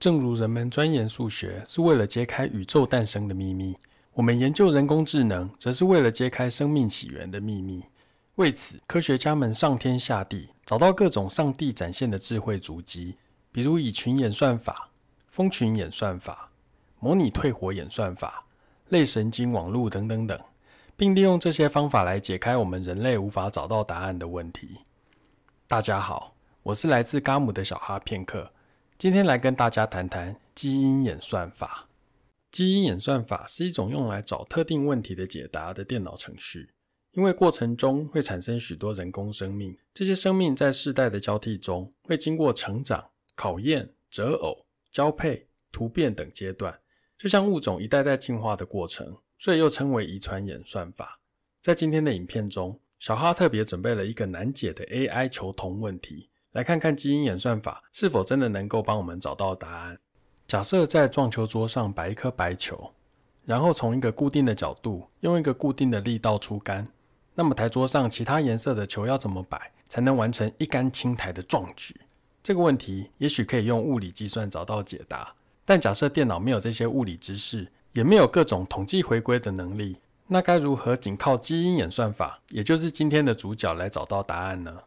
正如人们钻研数学是为了揭开宇宙诞生的秘密，我们研究人工智能，则是为了揭开生命起源的秘密。为此，科学家们上天下地，找到各种上帝展现的智慧足迹，比如蚁群演算法、蜂群演算法、模拟退火演算法、类神经网络等等等，并利用这些方法来解开我们人类无法找到答案的问题。大家好，我是来自伽姆的小哈片刻。今天来跟大家谈谈基因演算法。基因演算法是一种用来找特定问题的解答的电脑程序，因为过程中会产生许多人工生命，这些生命在世代的交替中会经过成长、考验、择偶、交配、突变等阶段，就像物种一代代进化的过程，所以又称为遗传演算法。在今天的影片中，小哈特别准备了一个难解的 AI 求同问题。来看看基因演算法是否真的能够帮我们找到答案。假设在撞球桌上摆一颗白球，然后从一个固定的角度，用一个固定的力道出杆，那么台桌上其他颜色的球要怎么摆，才能完成一杆清台的壮举？这个问题也许可以用物理计算找到解答，但假设电脑没有这些物理知识，也没有各种统计回归的能力，那该如何仅靠基因演算法，也就是今天的主角来找到答案呢？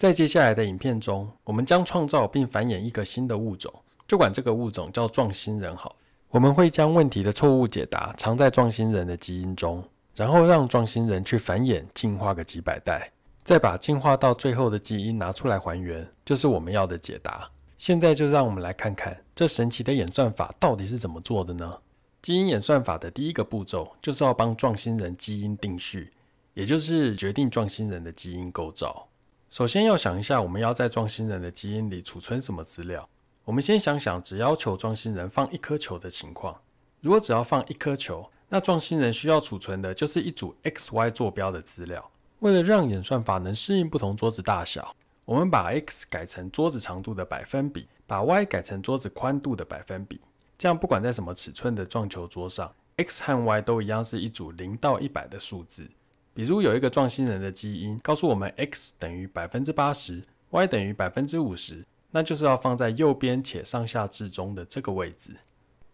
在接下来的影片中，我们将创造并繁衍一个新的物种，就管这个物种叫“撞星人”好。我们会将问题的错误解答藏在撞星人的基因中，然后让撞星人去繁衍进化个几百代，再把进化到最后的基因拿出来还原，就是我们要的解答。现在就让我们来看看这神奇的演算法到底是怎么做的呢？基因演算法的第一个步骤就是要帮撞星人基因定序，也就是决定撞星人的基因构造。首先要想一下，我们要在撞新人的基因里储存什么资料？我们先想想，只要求撞新人放一颗球的情况。如果只要放一颗球，那撞新人需要储存的就是一组 x y 坐标的资料。为了让演算法能适应不同桌子大小，我们把 x 改成桌子长度的百分比，把 y 改成桌子宽度的百分比。这样不管在什么尺寸的撞球桌上，x 和 y 都一样是一组零到一百的数字。比如有一个创新人的基因，告诉我们 x 等于百分之八十，y 等于百分之五十，那就是要放在右边且上下至中的这个位置。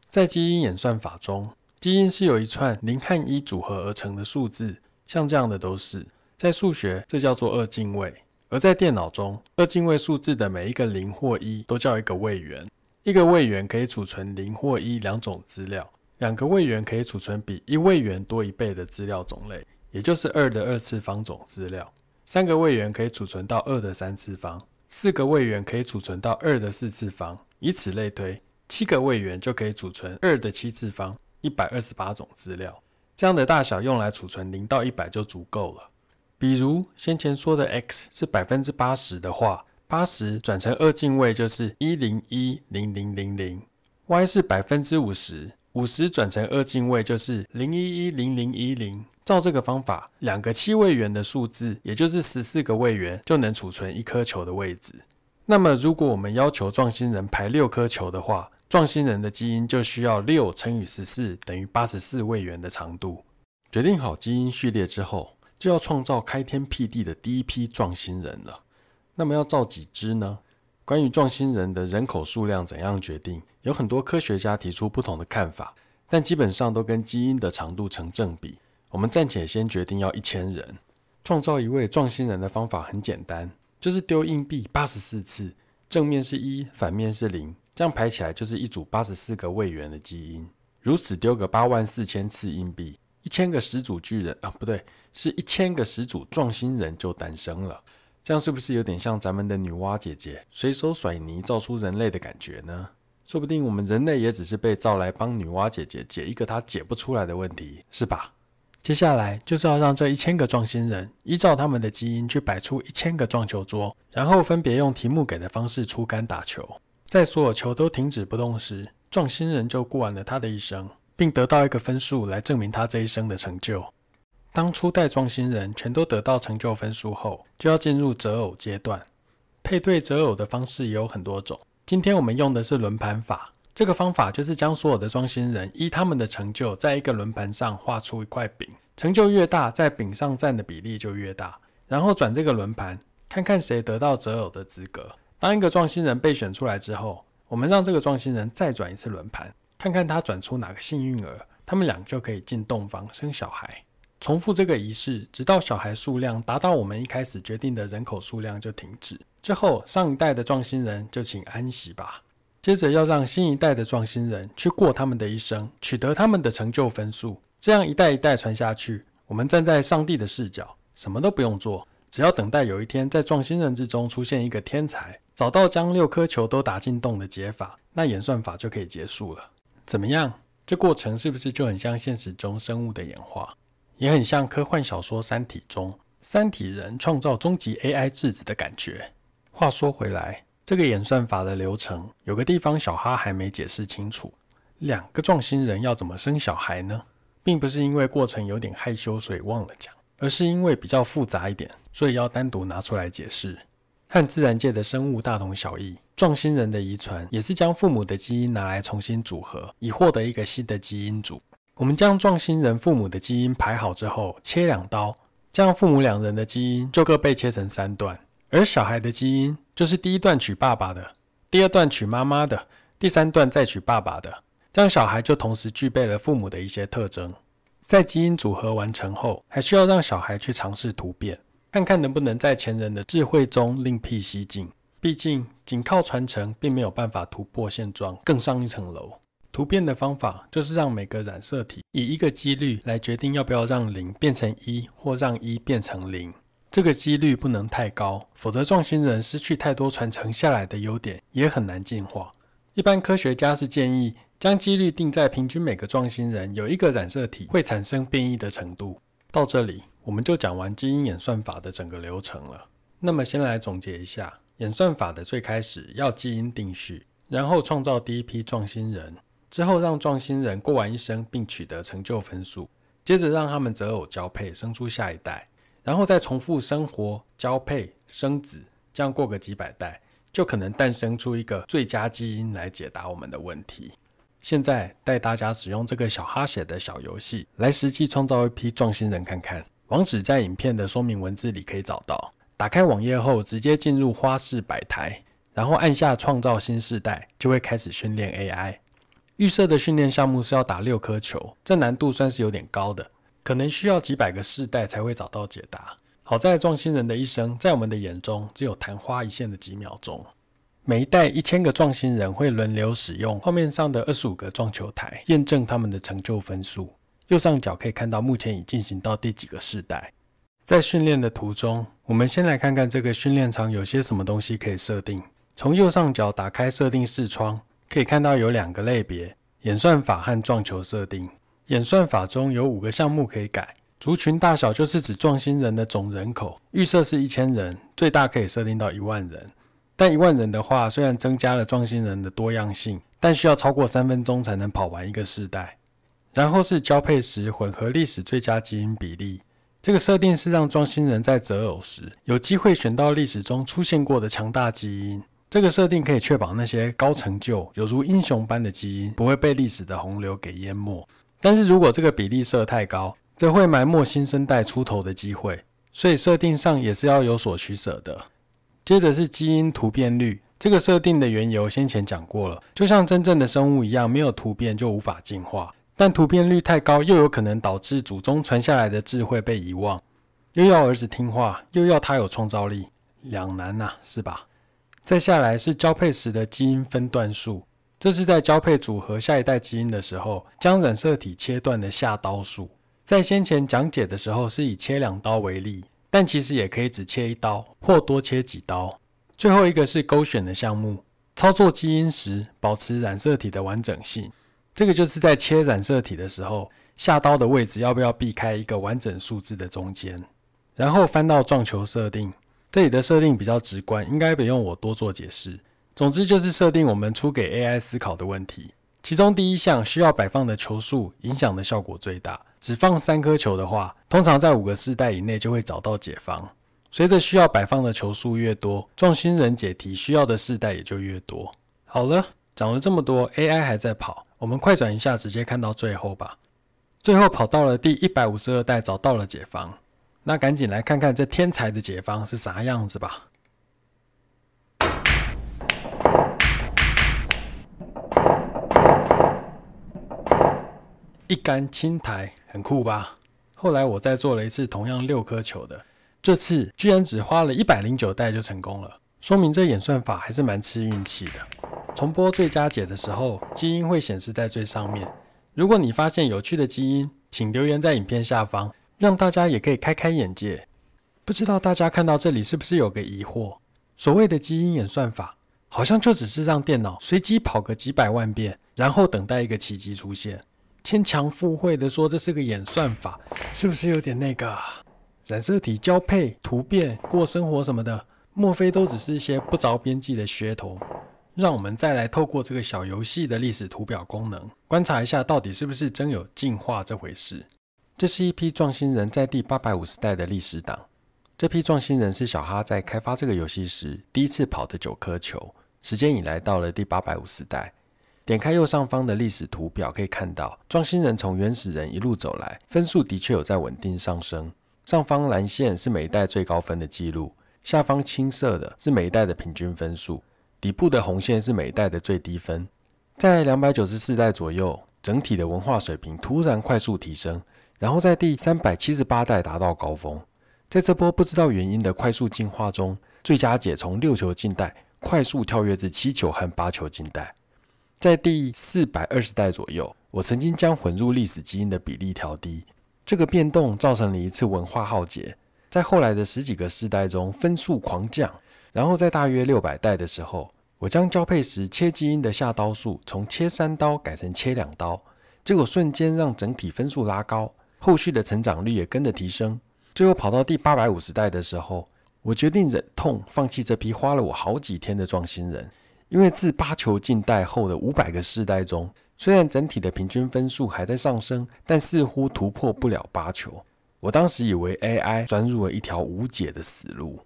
在基因演算法中，基因是由一串零和一组合而成的数字，像这样的都是在数学，这叫做二进位。而在电脑中，二进位数字的每一个零或一都叫一个位元，一个位元可以储存零或一两种资料，两个位元可以储存比一位元多一倍的资料种类。也就是二的二次方种资料，三个位元可以储存到二的三次方，四个位元可以储存到二的四次方，以此类推，七个位元就可以储存二的七次方，一百二十八种资料。这样的大小用来储存零到一百就足够了。比如先前说的 x 是百分之八十的话，八十转成二进位就是一零一零零零零，y 是百分之五十。五十转成二进位就是零一一零零一零。照这个方法，两个七位元的数字，也就是十四个位元，就能储存一颗球的位置。那么，如果我们要求撞新人排六颗球的话，撞新人的基因就需要六乘以十四等于八十四位元的长度。决定好基因序列之后，就要创造开天辟地的第一批撞新人了。那么要造几只呢？关于撞新人的人口数量怎样决定？有很多科学家提出不同的看法，但基本上都跟基因的长度成正比。我们暂且先决定要一千人创造一位壮星人的方法很简单，就是丢硬币八十四次，正面是一，反面是零，这样排起来就是一组八十四个位元的基因。如此丢个八万四千次硬币，一千个始祖巨人啊，不对，是一千个始祖壮星人就诞生了。这样是不是有点像咱们的女娲姐姐随手甩泥造出人类的感觉呢？说不定我们人类也只是被召来帮女娲姐姐解一个她解不出来的问题，是吧？接下来就是要让这一千个撞星人依照他们的基因去摆出一千个撞球桌，然后分别用题目给的方式出杆打球。在所有球都停止不动时，撞星人就过完了他的一生，并得到一个分数来证明他这一生的成就。当初代撞星人全都得到成就分数后，就要进入择偶阶段。配对择偶的方式也有很多种。今天我们用的是轮盘法，这个方法就是将所有的装星人依他们的成就，在一个轮盘上画出一块饼，成就越大，在饼上占的比例就越大，然后转这个轮盘，看看谁得到择偶的资格。当一个撞星人被选出来之后，我们让这个撞星人再转一次轮盘，看看他转出哪个幸运儿，他们俩就可以进洞房生小孩。重复这个仪式，直到小孩数量达到我们一开始决定的人口数量就停止。之后，上一代的撞星人就请安息吧。接着要让新一代的撞星人去过他们的一生，取得他们的成就分数。这样一代一代传下去。我们站在上帝的视角，什么都不用做，只要等待有一天在创新人之中出现一个天才，找到将六颗球都打进洞的解法，那演算法就可以结束了。怎么样？这过程是不是就很像现实中生物的演化？也很像科幻小说《三体》中三体人创造终极 AI 质子的感觉。话说回来，这个演算法的流程有个地方小哈还没解释清楚：两个撞星人要怎么生小孩呢？并不是因为过程有点害羞所以忘了讲，而是因为比较复杂一点，所以要单独拿出来解释。和自然界的生物大同小异，撞星人的遗传也是将父母的基因拿来重新组合，以获得一个新的基因组。我们将撞星人父母的基因排好之后，切两刀，这样父母两人的基因就各被切成三段，而小孩的基因就是第一段娶爸爸的，第二段娶妈妈的，第三段再娶爸爸的，这样小孩就同时具备了父母的一些特征。在基因组合完成后，还需要让小孩去尝试突变，看看能不能在前人的智慧中另辟蹊径。毕竟，仅靠传承并没有办法突破现状，更上一层楼。突变的方法就是让每个染色体以一个几率来决定要不要让零变成一或让一变成零。这个几率不能太高，否则创新人失去太多传承下来的优点，也很难进化。一般科学家是建议将几率定在平均每个创新人有一个染色体会产生变异的程度。到这里，我们就讲完基因演算法的整个流程了。那么先来总结一下，演算法的最开始要基因定序，然后创造第一批创新人。之后让壮星人过完一生并取得成就分数，接着让他们择偶交配生出下一代，然后再重复生活、交配、生子，这样过个几百代，就可能诞生出一个最佳基因来解答我们的问题。现在带大家使用这个小哈写的小游戏来实际创造一批壮星人看看。网址在影片的说明文字里可以找到。打开网页后直接进入花式摆台，然后按下创造新世代，就会开始训练 AI。预设的训练项目是要打六颗球，这难度算是有点高的，可能需要几百个世代才会找到解答。好在撞星人的一生在我们的眼中只有昙花一现的几秒钟，每一代一千个撞星人会轮流使用画面上的二十五个撞球台，验证他们的成就分数。右上角可以看到目前已进行到第几个世代。在训练的途中，我们先来看看这个训练场有些什么东西可以设定。从右上角打开设定视窗。可以看到有两个类别：演算法和撞球设定。演算法中有五个项目可以改。族群大小就是指撞星人的总人口，预设是一千人，最大可以设定到一万人。但一万人的话，虽然增加了撞星人的多样性，但需要超过三分钟才能跑完一个世代。然后是交配时混合历史最佳基因比例，这个设定是让撞星人在择偶时有机会选到历史中出现过的强大基因。这个设定可以确保那些高成就、有如英雄般的基因不会被历史的洪流给淹没。但是如果这个比例设太高，则会埋没新生代出头的机会。所以设定上也是要有所取舍的。接着是基因突变率这个设定的缘由，先前讲过了。就像真正的生物一样，没有突变就无法进化。但突变率太高，又有可能导致祖宗传下来的智慧被遗忘。又要儿子听话，又要他有创造力，两难呐，是吧？再下来是交配时的基因分段数，这是在交配组合下一代基因的时候，将染色体切断的下刀数。在先前讲解的时候是以切两刀为例，但其实也可以只切一刀或多切几刀。最后一个是勾选的项目，操作基因时保持染色体的完整性。这个就是在切染色体的时候，下刀的位置要不要避开一个完整数字的中间。然后翻到撞球设定。这里的设定比较直观，应该不用我多做解释。总之就是设定我们出给 AI 思考的问题，其中第一项需要摆放的球数影响的效果最大。只放三颗球的话，通常在五个世代以内就会找到解方。随着需要摆放的球数越多，撞星人解题需要的世代也就越多。好了，讲了这么多，AI 还在跑，我们快转一下，直接看到最后吧。最后跑到了第一百五十二代，找到了解方。那赶紧来看看这天才的解方是啥样子吧！一杆清台，很酷吧？后来我再做了一次同样六颗球的，这次居然只花了一百零九代就成功了，说明这演算法还是蛮吃运气的。重播最佳解的时候，基因会显示在最上面。如果你发现有趣的基因，请留言在影片下方。让大家也可以开开眼界。不知道大家看到这里是不是有个疑惑？所谓的基因演算法，好像就只是让电脑随机跑个几百万遍，然后等待一个奇迹出现。牵强附会的说这是个演算法，是不是有点那个？染色体交配、突变、过生活什么的，莫非都只是一些不着边际的噱头？让我们再来透过这个小游戏的历史图表功能，观察一下到底是不是真有进化这回事。这是一批撞星人在第八百五十代的历史档。这批撞星人是小哈在开发这个游戏时第一次跑的九颗球。时间以来到了第八百五十代，点开右上方的历史图表可以看到，撞星人从原始人一路走来，分数的确有在稳定上升。上方蓝线是每一代最高分的记录，下方青色的是每一代的平均分数，底部的红线是每一代的最低分。在两百九十四代左右，整体的文化水平突然快速提升。然后在第三百七十八代达到高峰，在这波不知道原因的快速进化中，最佳解从六球近代快速跳跃至七球和八球近代。在第四百二十代左右，我曾经将混入历史基因的比例调低，这个变动造成了一次文化浩劫，在后来的十几个世代中分数狂降。然后在大约六百代的时候，我将交配时切基因的下刀数从切三刀改成切两刀，结果瞬间让整体分数拉高。后续的成长率也跟着提升，最后跑到第八百五十代的时候，我决定忍痛放弃这批花了我好几天的壮新人，因为自八球进代后的五百个世代中，虽然整体的平均分数还在上升，但似乎突破不了八球。我当时以为 AI 钻入了一条无解的死路。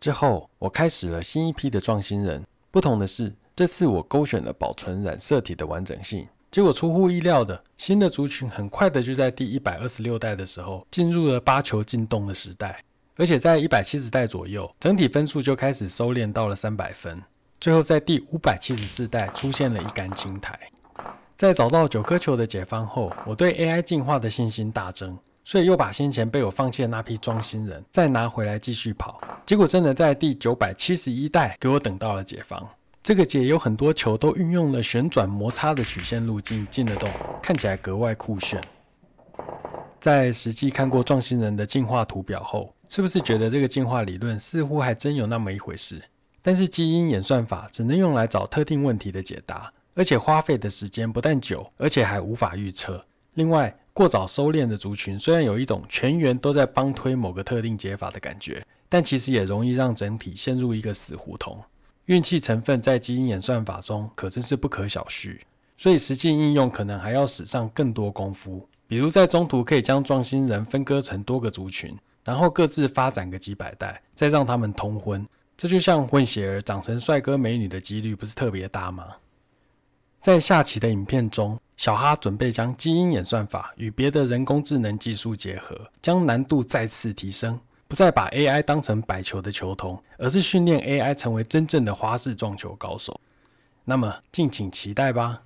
之后，我开始了新一批的创新人，不同的是，这次我勾选了保存染色体的完整性。结果出乎意料的，新的族群很快的就在第一百二十六代的时候进入了八球进洞的时代，而且在一百七十代左右，整体分数就开始收敛到了三百分。最后在第五百七十四代出现了一杆青苔，在找到九颗球的解放后，我对 AI 进化的信心大增，所以又把先前被我放弃的那批装新人再拿回来继续跑。结果真的在第九百七十一代给我等到了解放。这个解有很多球都运用了旋转摩擦的曲线路径进了洞，看起来格外酷炫。在实际看过撞星人的进化图表后，是不是觉得这个进化理论似乎还真有那么一回事？但是基因演算法只能用来找特定问题的解答，而且花费的时间不但久，而且还无法预测。另外，过早收敛的族群虽然有一种全员都在帮推某个特定解法的感觉，但其实也容易让整体陷入一个死胡同。运气成分在基因演算法中可真是不可小觑，所以实际应用可能还要使上更多功夫。比如在中途可以将壮心人分割成多个族群，然后各自发展个几百代，再让他们通婚。这就像混血儿长成帅哥美女的几率不是特别大吗？在下期的影片中，小哈准备将基因演算法与别的人工智能技术结合，将难度再次提升。不再把 AI 当成摆球的球童，而是训练 AI 成为真正的花式撞球高手。那么，敬请期待吧。